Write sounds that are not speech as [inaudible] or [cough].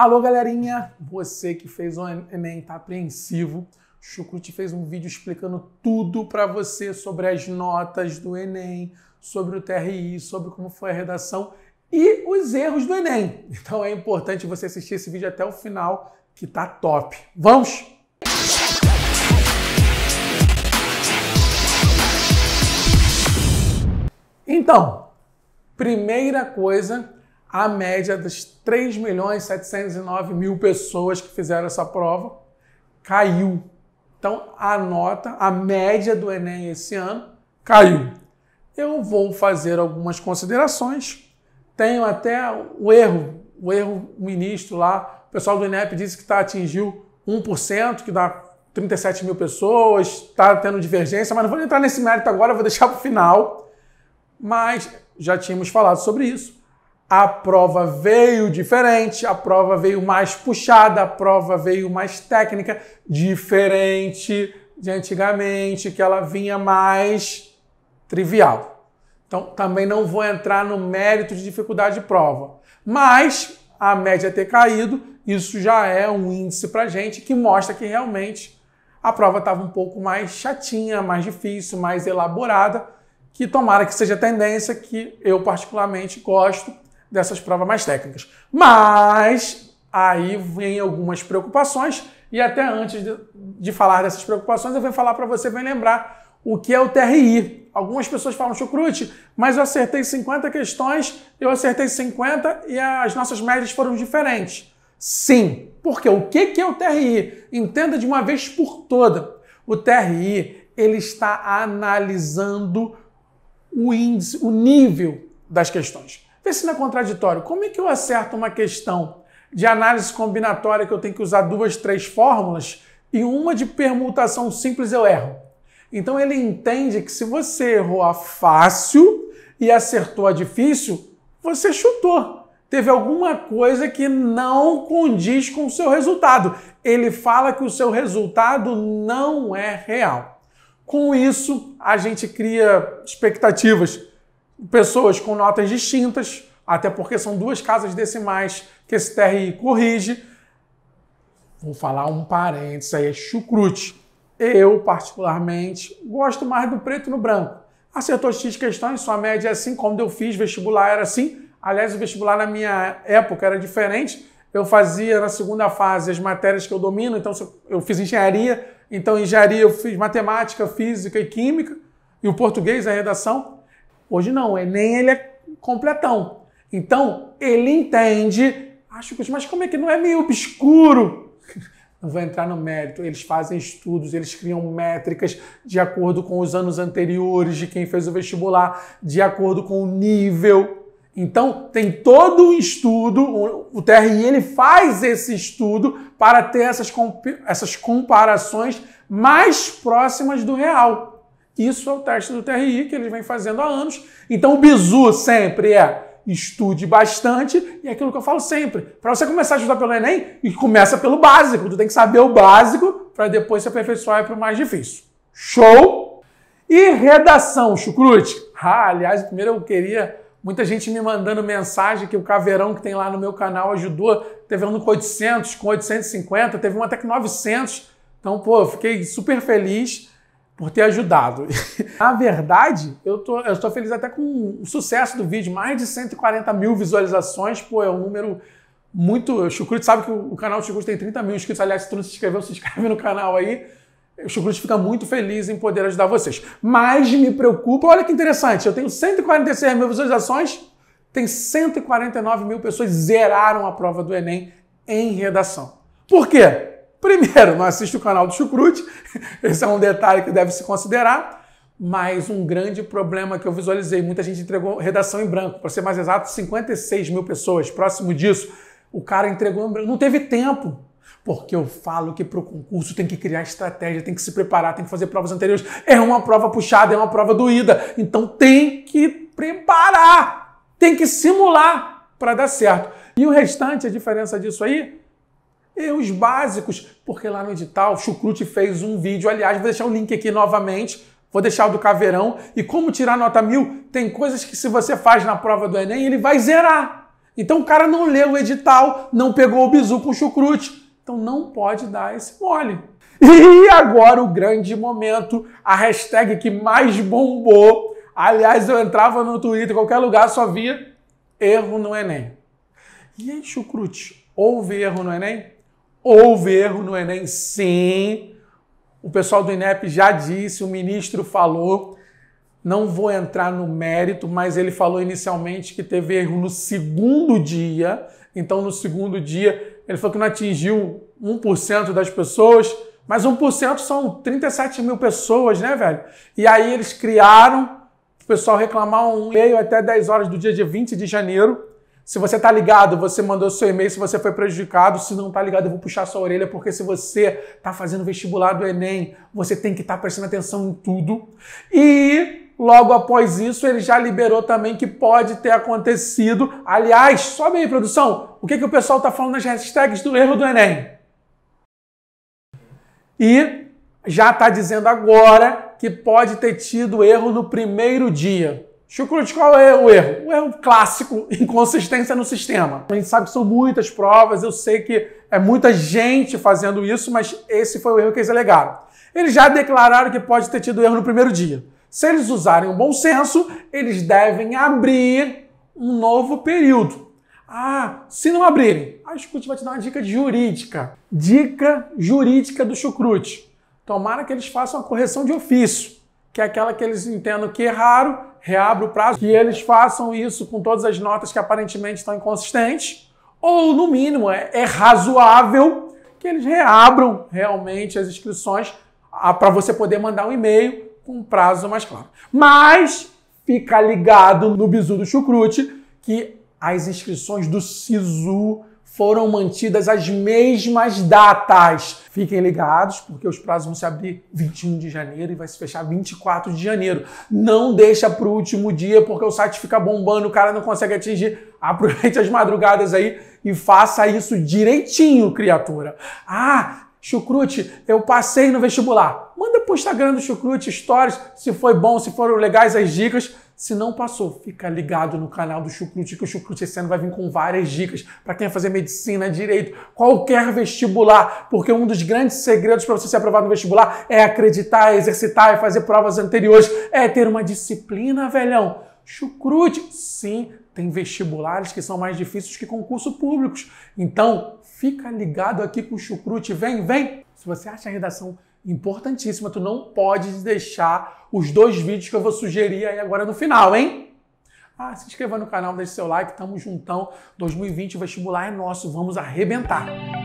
Alô, galerinha! Você que fez o Enem tá apreensivo. O Chucrute fez um vídeo explicando tudo para você sobre as notas do Enem, sobre o TRI, sobre como foi a redação e os erros do Enem. Então é importante você assistir esse vídeo até o final, que tá top. Vamos? Então, primeira coisa a média das 3.709.000 milhões mil pessoas que fizeram essa prova caiu. Então a nota, a média do Enem esse ano caiu. Eu vou fazer algumas considerações. Tenho até o erro, o erro o ministro lá, o pessoal do INEP disse que tá, atingiu 1%, que dá 37 mil pessoas, está tendo divergência, mas não vou entrar nesse mérito agora, vou deixar para o final. Mas já tínhamos falado sobre isso a prova veio diferente, a prova veio mais puxada, a prova veio mais técnica, diferente de antigamente, que ela vinha mais trivial. Então, também não vou entrar no mérito de dificuldade de prova. Mas a média ter caído, isso já é um índice para gente que mostra que realmente a prova estava um pouco mais chatinha, mais difícil, mais elaborada, que tomara que seja tendência que eu particularmente gosto, dessas provas mais técnicas. Mas aí vem algumas preocupações, e até antes de, de falar dessas preocupações, eu vou falar para você, vem lembrar o que é o TRI. Algumas pessoas falam, Chucrute, mas eu acertei 50 questões, eu acertei 50 e as nossas médias foram diferentes. Sim, porque o que é o TRI? Entenda de uma vez por toda. O TRI ele está analisando o índice, o nível das questões. Vê se não é contraditório. Como é que eu acerto uma questão de análise combinatória que eu tenho que usar duas, três fórmulas e uma de permutação simples eu erro? Então ele entende que se você errou a fácil e acertou a difícil, você chutou. Teve alguma coisa que não condiz com o seu resultado. Ele fala que o seu resultado não é real. Com isso, a gente cria expectativas pessoas com notas distintas, até porque são duas casas decimais que esse TRI corrige. Vou falar um parênteses aí, é chucrute. Eu, particularmente, gosto mais do preto no branco. Acertou X questões, sua média é assim, como eu fiz, vestibular era assim. Aliás, o vestibular na minha época era diferente. Eu fazia na segunda fase as matérias que eu domino, então eu fiz engenharia, então engenharia eu fiz matemática, física e química, e o português, a redação. Hoje não, o Enem ele é completão. Então, ele entende, acho que, mas como é que não é meio obscuro? [laughs] Não vou entrar no mérito. Eles fazem estudos, eles criam métricas de acordo com os anos anteriores de quem fez o vestibular, de acordo com o nível. Então, tem todo um estudo, o TRI ele faz esse estudo para ter essas, essas comparações mais próximas do real. Isso é o teste do TRI que eles vêm fazendo há anos. Então o bizu sempre é estude bastante e é aquilo que eu falo sempre. Para você começar a estudar pelo Enem, começa pelo básico. Tu tem que saber o básico para depois se aperfeiçoar é para o mais difícil. Show? E redação, chucrute? Ah, aliás, primeiro eu queria Muita gente me mandando mensagem que o caveirão que tem lá no meu canal ajudou. Teve um com 800, com 850, teve um até com 900. Então, pô, fiquei super feliz por ter ajudado. [laughs] Na verdade, eu tô, tô feliz até com o sucesso do vídeo, mais de 140 mil visualizações, pô, é um número muito. O Chucrute sabe que o canal do Chucrute tem 30 mil inscritos. Aliás, se tu não se inscreveu, se inscreve no canal aí. O Chucrute fica muito feliz em poder ajudar vocês. Mas me preocupa, olha que interessante, eu tenho 146 mil visualizações, tem 149 mil pessoas zeraram a prova do Enem em redação. Por quê? Primeiro, não assiste o canal do Chucrute, [laughs] esse é um detalhe que deve se considerar, mas um grande problema que eu visualizei, muita gente entregou redação em branco, para ser mais exato, 56 mil pessoas, próximo disso, o cara entregou em branco, não teve tempo, porque eu falo que para o concurso tem que criar estratégia, tem que se preparar, tem que fazer provas anteriores, é uma prova puxada, é uma prova doída, então tem que preparar, tem que simular para dar certo. E o restante, a diferença disso aí, e os básicos, porque lá no edital o Chucrute fez um vídeo, aliás, vou deixar o um link aqui novamente, vou deixar o do Caveirão, e como tirar nota mil, tem coisas que se você faz na prova do Enem, ele vai zerar. Então o cara não leu o edital, não pegou o bizu com o Chucrute, então não pode dar esse mole. E agora o grande momento, a hashtag que mais bombou. Aliás, eu entrava no Twitter, em qualquer lugar, só via erro no Enem. E aí, Chucrute, houve erro no Enem? Houve erro no Enem? Sim. O pessoal do INEP já disse, o ministro falou. Não vou entrar no mérito, mas ele falou inicialmente que teve erro no segundo dia. Então, no segundo dia, ele falou que não atingiu 1% das pessoas, mas 1% são 37 mil pessoas, né, velho? E aí eles criaram, o pessoal reclamar um e-mail até 10 horas do dia de 20 de janeiro, se você tá ligado, você mandou seu e-mail se você foi prejudicado. Se não tá ligado, eu vou puxar sua orelha, porque se você tá fazendo vestibular do Enem, você tem que estar tá prestando atenção em tudo. E logo após isso, ele já liberou também que pode ter acontecido. Aliás, sobe aí, produção, o que, que o pessoal tá falando nas hashtags do erro do Enem? E já tá dizendo agora que pode ter tido erro no primeiro dia. Chucrute, qual é o erro? O erro clássico, [laughs] inconsistência no sistema. A gente sabe que são muitas provas, eu sei que é muita gente fazendo isso, mas esse foi o erro que eles alegaram. Eles já declararam que pode ter tido erro no primeiro dia. Se eles usarem o bom senso, eles devem abrir um novo período. Ah, se não abrirem, a Chucrute vai te dar uma dica jurídica. Dica jurídica do Chucrute. Tomara que eles façam a correção de ofício, que é aquela que eles entendam que erraram reabra o prazo, que eles façam isso com todas as notas que aparentemente estão inconsistentes, ou no mínimo é, é razoável que eles reabram realmente as inscrições para você poder mandar um e-mail com um prazo mais claro. Mas fica ligado no bizu do chucrute que as inscrições do SISU foram mantidas as mesmas datas. Fiquem ligados, porque os prazos vão se abrir 21 de janeiro e vai se fechar 24 de janeiro. Não deixa para o último dia, porque o site fica bombando, o cara não consegue atingir. Aproveite as madrugadas aí e faça isso direitinho, criatura. Ah, Chucrute, eu passei no vestibular. Manda pro Instagram do Chucrute stories, se foi bom, se foram legais as dicas. Se não passou, fica ligado no canal do Chucrute, que o Chucrute esse ano vai vir com várias dicas para quem é fazer medicina, direito, qualquer vestibular, porque um dos grandes segredos para você ser aprovado no vestibular é acreditar, é exercitar e é fazer provas anteriores, é ter uma disciplina, velhão. Chucrute, sim, tem vestibulares que são mais difíceis que concursos públicos. Então, fica ligado aqui com o Chucrute, vem, vem! Se você acha a redação importantíssima, tu não pode deixar os dois vídeos que eu vou sugerir aí agora no final, hein? Ah, se inscreva no canal, deixe seu like, tamo juntão. 2020 o vestibular é nosso, vamos arrebentar!